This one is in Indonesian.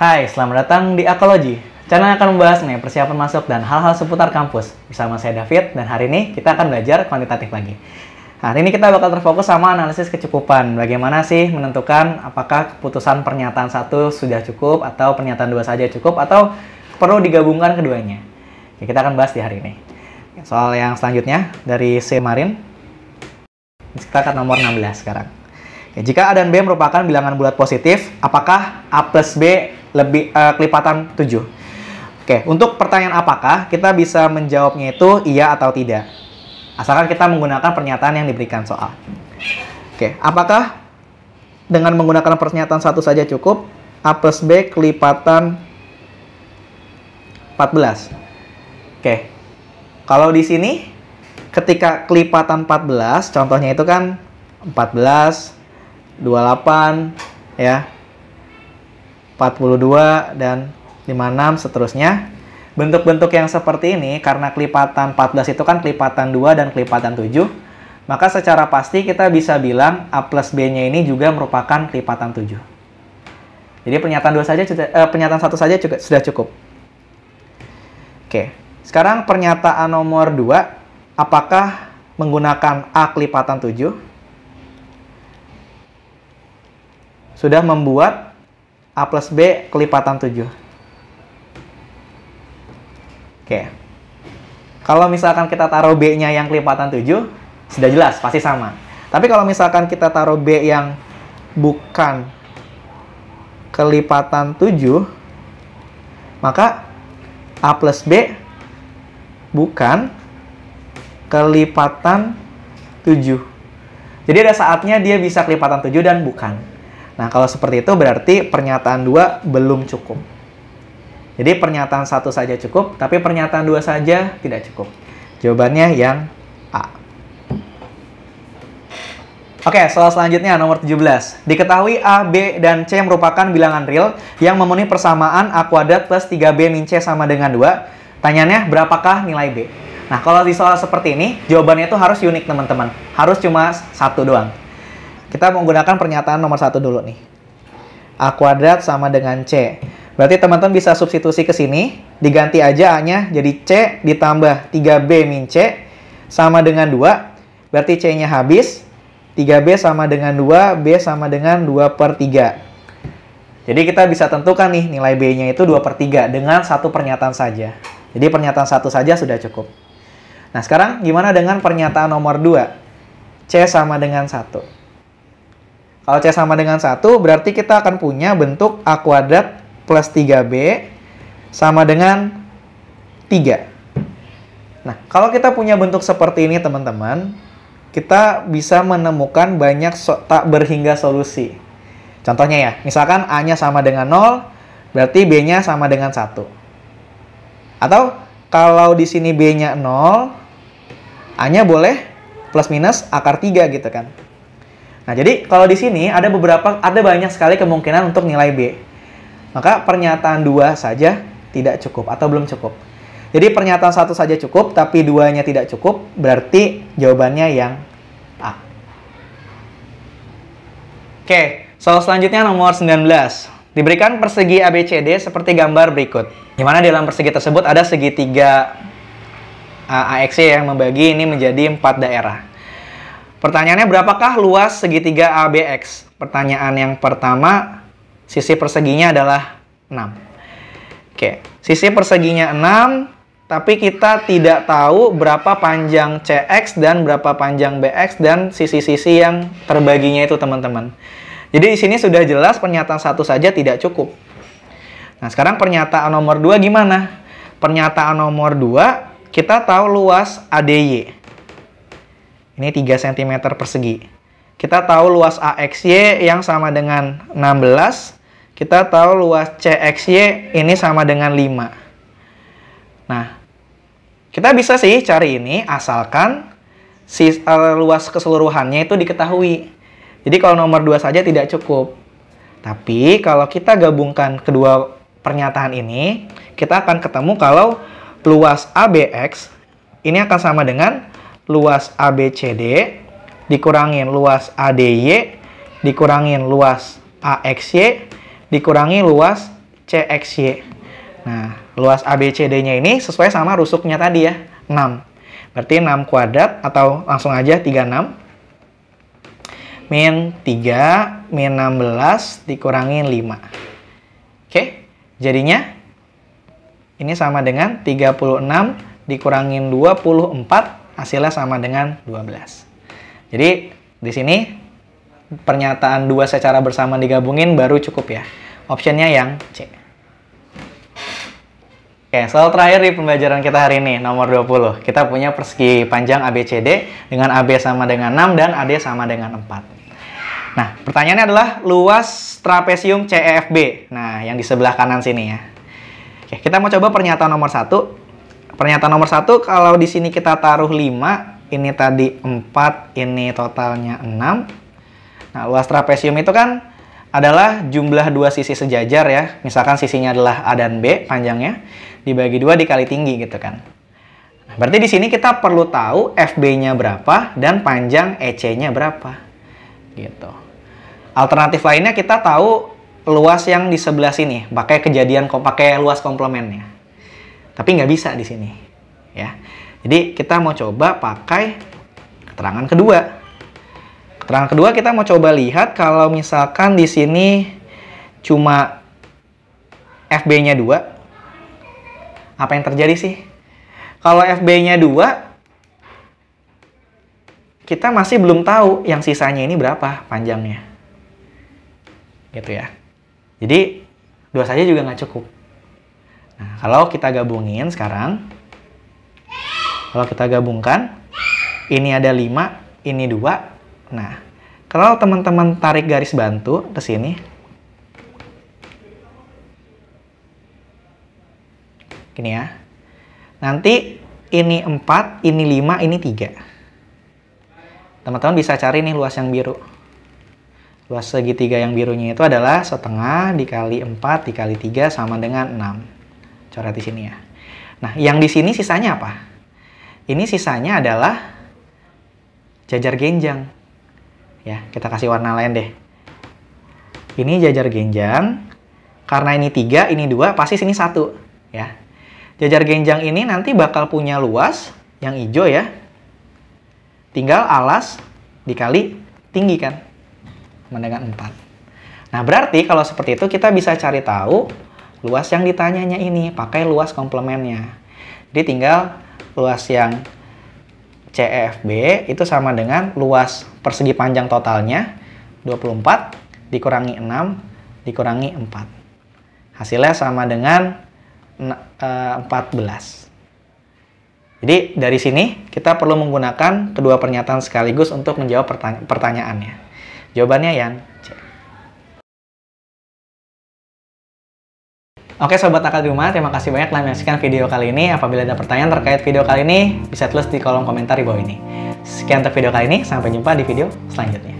Hai, selamat datang di Akologi. Channel yang akan membahas nih persiapan masuk dan hal-hal seputar kampus. Bersama saya David, dan hari ini kita akan belajar kuantitatif lagi. Hari ini kita bakal terfokus sama analisis kecukupan. Bagaimana sih menentukan apakah keputusan pernyataan satu sudah cukup, atau pernyataan dua saja cukup, atau perlu digabungkan keduanya. Oke, kita akan bahas di hari ini. Soal yang selanjutnya dari C. Marin. Kita akan nomor 16 sekarang. Ya, jika A dan B merupakan bilangan bulat positif, apakah A plus B lebih uh, kelipatan 7. Oke, untuk pertanyaan apakah kita bisa menjawabnya itu iya atau tidak. Asalkan kita menggunakan pernyataan yang diberikan soal. Oke, apakah dengan menggunakan pernyataan satu saja cukup? A plus B kelipatan 14. Oke. Kalau di sini ketika kelipatan 14, contohnya itu kan 14 28 ya 42, dan 56 seterusnya. Bentuk-bentuk yang seperti ini karena kelipatan 14 itu kan kelipatan 2 dan kelipatan 7. Maka secara pasti kita bisa bilang A plus B-nya ini juga merupakan kelipatan 7. Jadi pernyataan dua saja eh, pernyataan satu saja juga sudah cukup. Oke. Sekarang pernyataan nomor 2 apakah menggunakan A kelipatan 7 sudah membuat A plus B kelipatan 7. Oke. Kalau misalkan kita taruh B-nya yang kelipatan 7, sudah jelas, pasti sama. Tapi kalau misalkan kita taruh B yang bukan kelipatan 7, maka A plus B bukan kelipatan 7. Jadi ada saatnya dia bisa kelipatan 7 dan bukan. Nah, kalau seperti itu berarti pernyataan dua belum cukup. Jadi pernyataan satu saja cukup, tapi pernyataan dua saja tidak cukup. Jawabannya yang A. Oke, soal selanjutnya nomor 17. Diketahui A, B, dan C merupakan bilangan real yang memenuhi persamaan A kuadrat plus 3B min C sama dengan 2. Tanyanya, berapakah nilai B? Nah, kalau di soal seperti ini, jawabannya itu harus unik, teman-teman. Harus cuma satu doang. Kita menggunakan pernyataan nomor satu dulu nih. A kuadrat sama dengan C. Berarti teman-teman bisa substitusi ke sini, diganti aja A-nya jadi C ditambah 3B min C sama dengan 2. Berarti C-nya habis, 3B sama dengan 2, B sama dengan 2 per 3. Jadi kita bisa tentukan nih nilai B-nya itu 2 per 3 dengan satu pernyataan saja. Jadi pernyataan satu saja sudah cukup. Nah sekarang gimana dengan pernyataan nomor 2? C sama dengan 1. Kalau C sama dengan 1, berarti kita akan punya bentuk A kuadrat plus 3B sama dengan 3. Nah, kalau kita punya bentuk seperti ini, teman-teman, kita bisa menemukan banyak so tak berhingga solusi. Contohnya ya, misalkan A-nya sama dengan 0, berarti B-nya sama dengan 1. Atau kalau di sini B-nya 0, A-nya boleh plus minus akar 3 gitu kan. Nah, jadi kalau di sini ada beberapa ada banyak sekali kemungkinan untuk nilai B. Maka pernyataan dua saja tidak cukup atau belum cukup. Jadi pernyataan satu saja cukup tapi duanya tidak cukup, berarti jawabannya yang A. Oke, soal selanjutnya nomor 19. Diberikan persegi ABCD seperti gambar berikut. Di dalam persegi tersebut ada segitiga AXY yang membagi ini menjadi empat daerah. Pertanyaannya berapakah luas segitiga ABX? Pertanyaan yang pertama, sisi perseginya adalah 6. Oke, sisi perseginya 6, tapi kita tidak tahu berapa panjang CX dan berapa panjang BX dan sisi-sisi yang terbaginya itu teman-teman. Jadi di sini sudah jelas pernyataan satu saja tidak cukup. Nah, sekarang pernyataan nomor 2 gimana? Pernyataan nomor 2 kita tahu luas ADY. Ini 3 cm persegi. Kita tahu luas AXY yang sama dengan 16. Kita tahu luas CXY ini sama dengan 5. Nah, kita bisa sih cari ini asalkan si uh, luas keseluruhannya itu diketahui. Jadi kalau nomor 2 saja tidak cukup. Tapi kalau kita gabungkan kedua pernyataan ini, kita akan ketemu kalau luas ABX ini akan sama dengan luas ABCD dikurangin luas ADY dikurangin luas AXY dikurangi luas CXY. Nah, luas ABCD-nya ini sesuai sama rusuknya tadi ya, 6. Berarti 6 kuadrat atau langsung aja 36. Min 3, min 16, dikurangi 5. Oke, jadinya ini sama dengan 36 dikurangin 24 hasilnya sama dengan 12. Jadi di sini pernyataan dua secara bersama digabungin baru cukup ya. Optionnya yang C. Oke, soal terakhir di pembelajaran kita hari ini, nomor 20. Kita punya persegi panjang ABCD dengan AB sama dengan 6 dan AD sama dengan 4. Nah, pertanyaannya adalah luas trapesium CEFB. Nah, yang di sebelah kanan sini ya. Oke, kita mau coba pernyataan nomor satu pernyataan nomor satu kalau di sini kita taruh 5 ini tadi 4 ini totalnya 6 nah luas trapesium itu kan adalah jumlah dua sisi sejajar ya misalkan sisinya adalah A dan B panjangnya dibagi dua dikali tinggi gitu kan nah, berarti di sini kita perlu tahu FB-nya berapa dan panjang EC-nya berapa gitu alternatif lainnya kita tahu luas yang di sebelah sini pakai kejadian pakai luas komplementnya. Tapi nggak bisa di sini. ya. Jadi kita mau coba pakai keterangan kedua. Keterangan kedua kita mau coba lihat kalau misalkan di sini cuma FB-nya dua, apa yang terjadi sih? Kalau FB-nya dua, kita masih belum tahu yang sisanya ini berapa panjangnya. Gitu ya. Jadi, dua saja juga nggak cukup. Nah, kalau kita gabungin sekarang, kalau kita gabungkan, ini ada 5, ini 2. Nah, kalau teman-teman tarik garis bantu ke sini, gini ya, nanti ini 4, ini 5, ini 3. Teman-teman bisa cari nih luas yang biru. Luas segitiga yang birunya itu adalah setengah dikali 4 dikali 3 sama dengan 6 coret di sini ya. Nah, yang di sini sisanya apa? Ini sisanya adalah jajar genjang. Ya, kita kasih warna lain deh. Ini jajar genjang. Karena ini tiga, ini dua, pasti sini satu. Ya, jajar genjang ini nanti bakal punya luas yang hijau ya. Tinggal alas dikali tinggi kan, mendengar 4. Nah, berarti kalau seperti itu kita bisa cari tahu luas yang ditanyanya ini pakai luas komplementnya. Jadi tinggal luas yang CFB itu sama dengan luas persegi panjang totalnya 24 dikurangi 6 dikurangi 4. Hasilnya sama dengan 14. Eh, Jadi dari sini kita perlu menggunakan kedua pernyataan sekaligus untuk menjawab pertanya pertanyaannya. Jawabannya yang C. Oke Sobat Akal di Rumah, terima kasih banyak telah menyaksikan video kali ini. Apabila ada pertanyaan terkait video kali ini, bisa tulis di kolom komentar di bawah ini. Sekian untuk video kali ini, sampai jumpa di video selanjutnya.